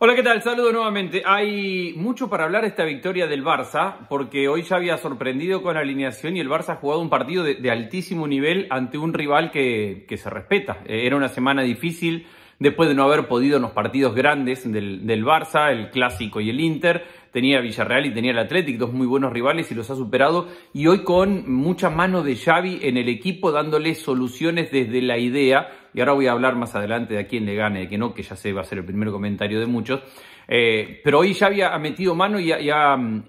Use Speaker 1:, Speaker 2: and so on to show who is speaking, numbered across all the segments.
Speaker 1: Hola, ¿qué tal? Saludo nuevamente. Hay mucho para hablar de esta victoria del Barça, porque hoy ya había sorprendido con alineación y el Barça ha jugado un partido de, altísimo nivel ante un rival que, se respeta. Eh, era una semana difícil después de no haber podido en los partidos grandes del, Barça, el Clásico y el Inter, tenía Villarreal y tenía el Athletic, dos muy buenos rivales y los ha superado. Y hoy con mucha mano de Xavi en el equipo dándole soluciones desde la idea. Y ahora voy a hablar más adelante de a quién le gane, de que no, que ya sé, va a ser el primer comentario de muchos. Eh, pero hoy Xavi ha metido mano y, y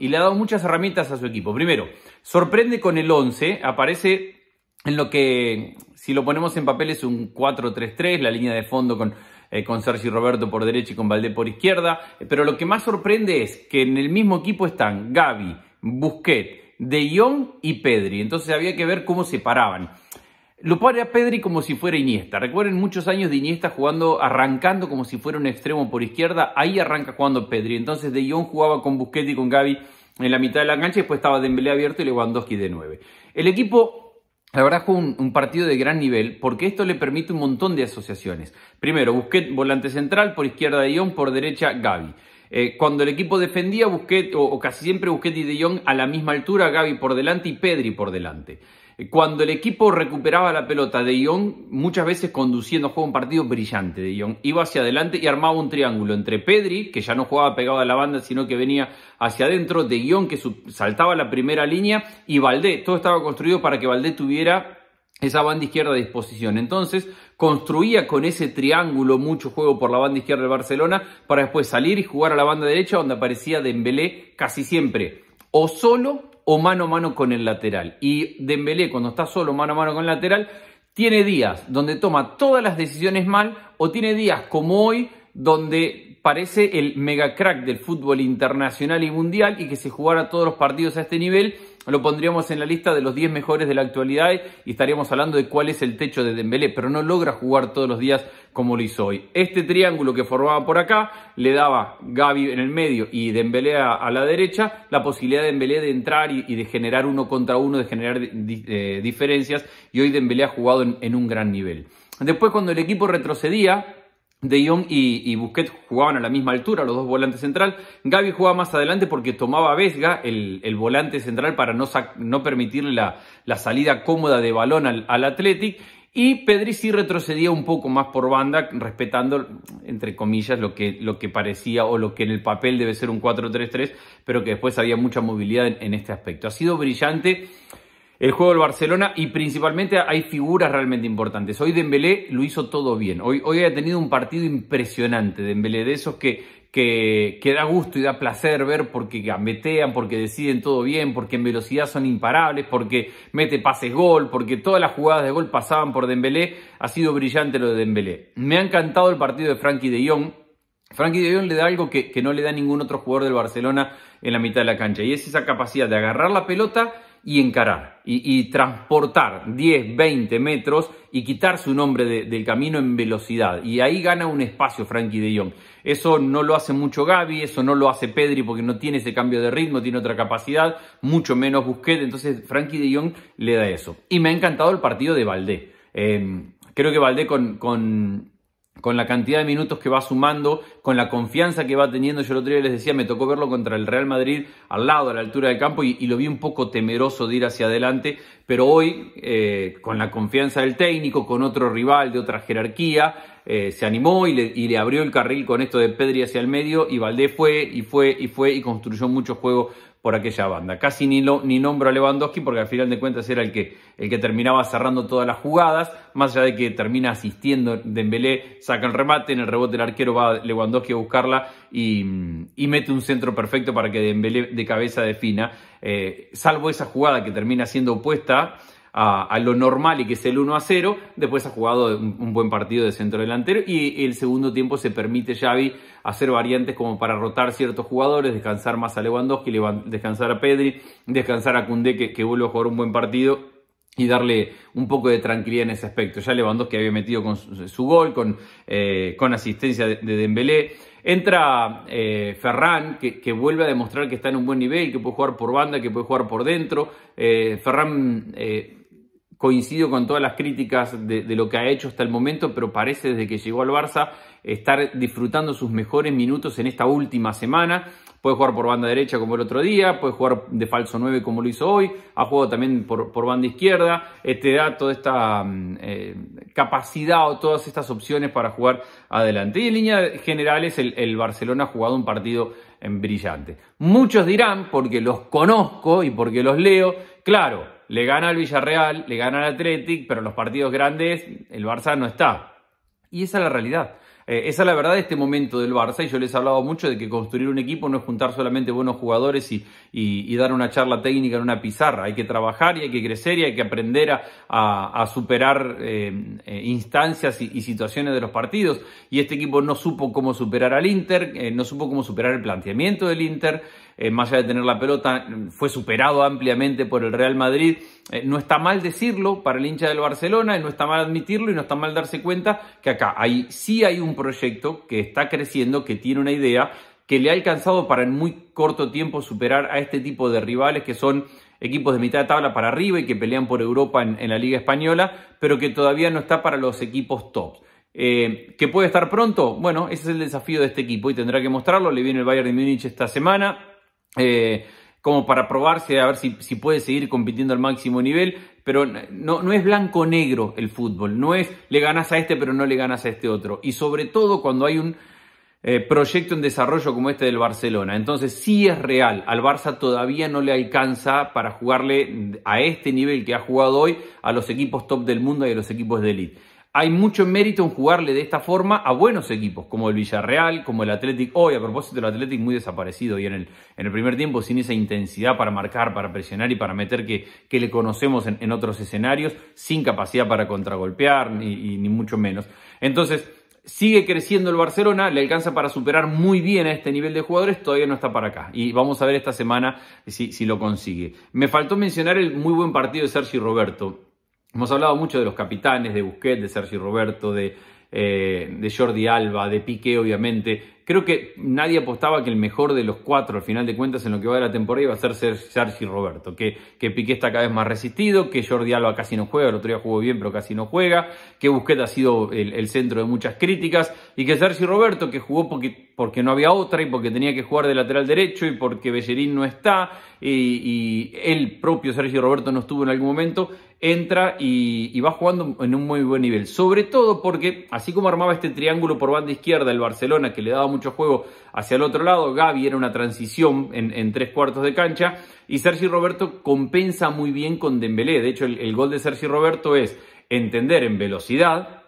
Speaker 1: le ha dado muchas herramientas a su equipo. Primero, sorprende con el 11, aparece en lo que, si lo ponemos en papel, es un 4-3-3, la línea de fondo con, eh, con Sergi Roberto por derecha y con Valdé por izquierda. Eh, pero lo que más sorprende es que en el mismo equipo están Gaby, Busquets, De Jong y Pedri. Entonces había que ver cómo se paraban. Lo pone a Pedri como si fuera Iniesta. Recuerden muchos años de Iniesta jugando, arrancando como si fuera un extremo por izquierda. Ahí arranca jugando Pedri. Entonces De Jong jugaba con Busquets y con Gaby en la mitad de la cancha y después estaba Dembélé abierto y Lewandowski de 9. El equipo la verdad fue un, partido de gran nivel porque esto le permite un montón de asociaciones. Primero, Busquet volante central, por izquierda De por derecha Gaby. Eh, cuando el equipo defendía, Busquet, o, casi siempre Busquet y De Ion a la misma altura, Gaby por delante y Pedri por delante. Cuando el equipo recuperaba la pelota, De Jong muchas veces conduciendo juego un partido brillante. De Ion, iba hacia adelante y armaba un triángulo entre Pedri, que ya no jugaba pegado a la banda, sino que venía hacia adentro, De Jong que saltaba la primera línea y Valdé. Todo estaba construido para que Valdé tuviera esa banda izquierda a disposición. Entonces, construía con ese triángulo mucho juego por la banda izquierda de Barcelona para después salir y jugar a la banda derecha donde aparecía Dembélé casi siempre. O solo o mano a mano con el lateral. Y Dembélé, cuando está solo mano a mano con el lateral, tiene días donde toma todas las decisiones mal o tiene días como hoy donde parece el mega crack del fútbol internacional y mundial y que si jugara todos los partidos a este nivel lo pondríamos en la lista de los 10 mejores de la actualidad y estaríamos hablando de cuál es el techo de Dembélé, pero no logra jugar todos los días como lo hizo hoy. Este triángulo que formaba por acá le daba Gaby en el medio y Dembélé a, la derecha la posibilidad de Dembélé de entrar y, de generar uno contra uno, de generar eh, diferencias y hoy Dembélé ha jugado en un gran nivel. Después cuando el equipo retrocedía, de Jong y, Busquets jugaban a la misma altura, los dos volantes central. Gaby jugaba más adelante porque tomaba Vesga, el, volante central, para no, permitirle la, salida cómoda de balón al, Atlético Athletic. Y Pedri sí retrocedía un poco más por banda, respetando, entre comillas, lo que, parecía o lo que en el papel debe ser un 4-3-3, pero que después había mucha movilidad en, este aspecto. Ha sido brillante el juego del Barcelona y principalmente hay figuras realmente importantes. Hoy Dembélé lo hizo todo bien. Hoy, ha tenido un partido impresionante Dembélé, de esos que, que, da gusto y da placer ver porque gambetean, porque deciden todo bien, porque en velocidad son imparables, porque mete pases gol, porque todas las jugadas de gol pasaban por Dembélé. Ha sido brillante lo de Dembélé. Me ha encantado el partido de Frankie de Jong. Frankie de Jong le da algo que, que no le da ningún otro jugador del Barcelona en la mitad de la cancha y es esa capacidad de agarrar la pelota y encarar y, transportar 10, 20 metros y quitar su nombre del camino en velocidad. Y ahí gana un espacio Frankie de Jong. Eso no lo hace mucho Gaby, eso no lo hace Pedri porque no tiene ese cambio de ritmo, tiene otra capacidad, mucho menos Busquets. Entonces Frankie de Jong le da eso. Y me ha encantado el partido de Valdé. Eh, creo que Valdé con con la cantidad de minutos que va sumando, con la confianza que va teniendo. Yo el otro día les decía, me tocó verlo contra el Real Madrid al lado, a la altura del campo, y, lo vi un poco temeroso de ir hacia adelante, pero hoy, eh, con la confianza del técnico, con otro rival de otra jerarquía, eh, se animó y le, abrió el carril con esto de Pedri hacia el medio, y Valdés fue, y fue, y fue, y construyó mucho juego por aquella banda. Casi ni, lo, ni nombro a Lewandowski porque al final de cuentas era el que, el que terminaba cerrando todas las jugadas, más allá de que termina asistiendo Dembélé, saca el remate, en el rebote del arquero va Lewandowski a buscarla y, mete un centro perfecto para que Dembélé de cabeza defina. Eh, salvo esa jugada que termina siendo opuesta a, lo normal y que es el 1 a 0. Después ha jugado un, buen partido de centro delantero y el segundo tiempo se permite Xavi hacer variantes como para rotar ciertos jugadores, descansar más a Lewandowski, descansar a Pedri, descansar a Cundé que, vuelve a jugar un buen partido y darle un poco de tranquilidad en ese aspecto. Ya Lewandowski había metido con su, gol, con, eh, con, asistencia de, Dembélé. Entra eh, Ferran, que, vuelve a demostrar que está en un buen nivel, que puede jugar por banda, que puede jugar por dentro. Eh, Ferran coincido con todas las críticas de, lo que ha hecho hasta el momento, pero parece desde que llegó al Barça estar disfrutando sus mejores minutos en esta última semana. Puede jugar por banda derecha como el otro día, puede jugar de falso 9 como lo hizo hoy, ha jugado también por, banda izquierda, este da toda esta mm, eh, capacidad o todas estas opciones para jugar adelante. Y en líneas generales el, el Barcelona ha jugado un partido en eh, brillante. Muchos dirán, porque los conozco y porque los leo, claro, le gana al Villarreal, le gana al Athletic, pero en los partidos grandes el Barça no está. Y esa es la realidad. Eh, esa es la verdad de este momento del Barça y yo les he hablado mucho de que construir un equipo no es juntar solamente buenos jugadores y, dar una charla técnica en una pizarra. Hay que trabajar y hay que crecer y hay que aprender a, superar eh, eh, instancias y, situaciones de los partidos. Y este equipo no supo cómo superar al Inter, no supo cómo superar el planteamiento del Inter, más allá de tener la pelota, fue superado ampliamente por el Real Madrid. Eh, no está mal decirlo para el hincha del Barcelona, no está mal admitirlo y no está mal darse cuenta que acá hay, sí hay un proyecto que está creciendo, que tiene una idea, que le ha alcanzado para en muy corto tiempo superar a este tipo de rivales que son equipos de mitad de tabla para arriba y que pelean por Europa en, la Liga Española, pero que todavía no está para los equipos top. Eh, ¿Que puede estar pronto? Bueno, ese es el desafío de este equipo y tendrá que mostrarlo. Le viene el Bayern de Múnich esta semana. Eh, como para probarse a ver si, puede seguir compitiendo al máximo nivel, pero no, es blanco-negro el fútbol, no es le ganas a este pero no le ganas a este otro, y sobre todo cuando hay un eh, proyecto en desarrollo como este del Barcelona, entonces sí es real, al Barça todavía no le alcanza para jugarle a este nivel que ha jugado hoy a los equipos top del mundo y a los equipos de Elite hay mucho mérito en jugarle de esta forma a buenos equipos, como el Villarreal, como el Athletic. Hoy, a propósito, del Athletic muy desaparecido y en el, primer tiempo sin esa intensidad para marcar, para presionar y para meter que, que le conocemos en, otros escenarios, sin capacidad para contragolpear, ni, ni mucho menos. Entonces, sigue creciendo el Barcelona, le alcanza para superar muy bien a este nivel de jugadores, todavía no está para acá. Y vamos a ver esta semana si, si lo consigue. Me faltó mencionar el muy buen partido de Sergi Roberto. Hemos hablado mucho de los capitanes, de Busquets, de Sergio Roberto, de, eh, de Jordi Alba, de Piqué, obviamente. Creo que nadie apostaba que el mejor de los cuatro, al final de cuentas, en lo que va de la temporada iba a ser Sergio Roberto. Que, que Piqué está cada vez más resistido, que Jordi Alba casi no juega, el otro día jugó bien, pero casi no juega, que Busquets ha sido el, centro de muchas críticas, y que Sergio Roberto, que jugó porque, porque no había otra y porque tenía que jugar de lateral derecho y porque Bellerín no está, y, el propio Sergio Roberto no estuvo en algún momento, entra y, va jugando en un muy buen nivel. Sobre todo porque, así como armaba este triángulo por banda izquierda el Barcelona, que le daba mucho juego hacia el otro lado. Gaby era una transición en, tres cuartos de cancha. Y Sergi Roberto compensa muy bien con Dembélé. De hecho, el, gol de Sergi Roberto es entender en velocidad,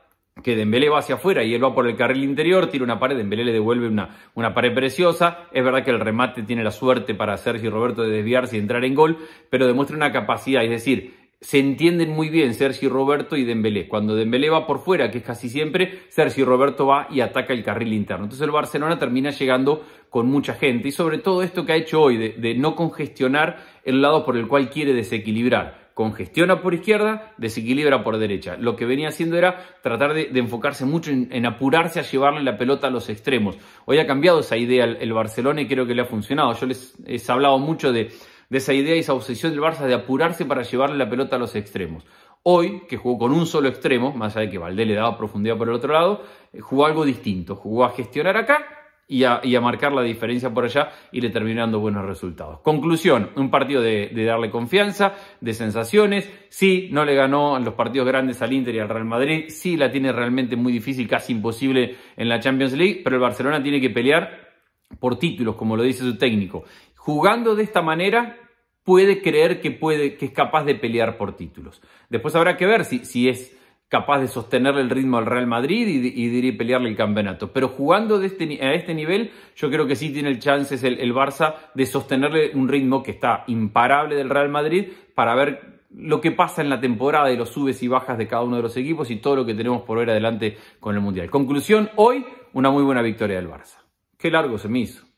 Speaker 1: que Dembélé va hacia afuera y él va por el carril interior, tira una pared, Dembélé le devuelve una, una pared preciosa. Es verdad que el remate tiene la suerte para Sergio Roberto de desviarse y entrar en gol, pero demuestra una capacidad, es decir, se entienden muy bien Sergi Roberto y Dembélé. Cuando Dembélé va por fuera, que es casi siempre, Sergi Roberto va y ataca el carril interno. Entonces el Barcelona termina llegando con mucha gente y sobre todo esto que ha hecho hoy de, no congestionar el lado por el cual quiere desequilibrar. Congestiona por izquierda, desequilibra por derecha. Lo que venía haciendo era tratar de, enfocarse mucho en, apurarse a llevarle la pelota a los extremos. Hoy ha cambiado esa idea el Barcelona y creo que le ha funcionado. Yo les he hablado mucho de, de esa idea y esa obsesión del Barça de apurarse para llevarle la pelota a los extremos. Hoy, que jugó con un solo extremo, más allá de que Valdés le daba profundidad por el otro lado, eh, jugó algo distinto. Jugó a gestionar acá y a, marcar la diferencia por allá y le terminando buenos resultados. Conclusión, un partido de, de, darle confianza, de sensaciones. Sí, no le ganó en los partidos grandes al Inter y al Real Madrid. Sí, la tiene realmente muy difícil, casi imposible en la Champions League, pero el Barcelona tiene que pelear por títulos, como lo dice su técnico. Jugando de esta manera, puede creer que, puede, que es capaz de pelear por títulos. Después habrá que ver si, si es capaz de sostenerle el ritmo al Real Madrid y, pelearle el campeonato. Pero jugando este a este nivel, yo creo que sí tiene el chance el, el Barça de sostenerle un ritmo que está imparable del Real Madrid para ver lo que pasa en la temporada y los subes y bajas de cada uno de los equipos y todo lo que tenemos por ver adelante con el Mundial. Conclusión, hoy una muy buena victoria del Barça. Qué largo se me hizo.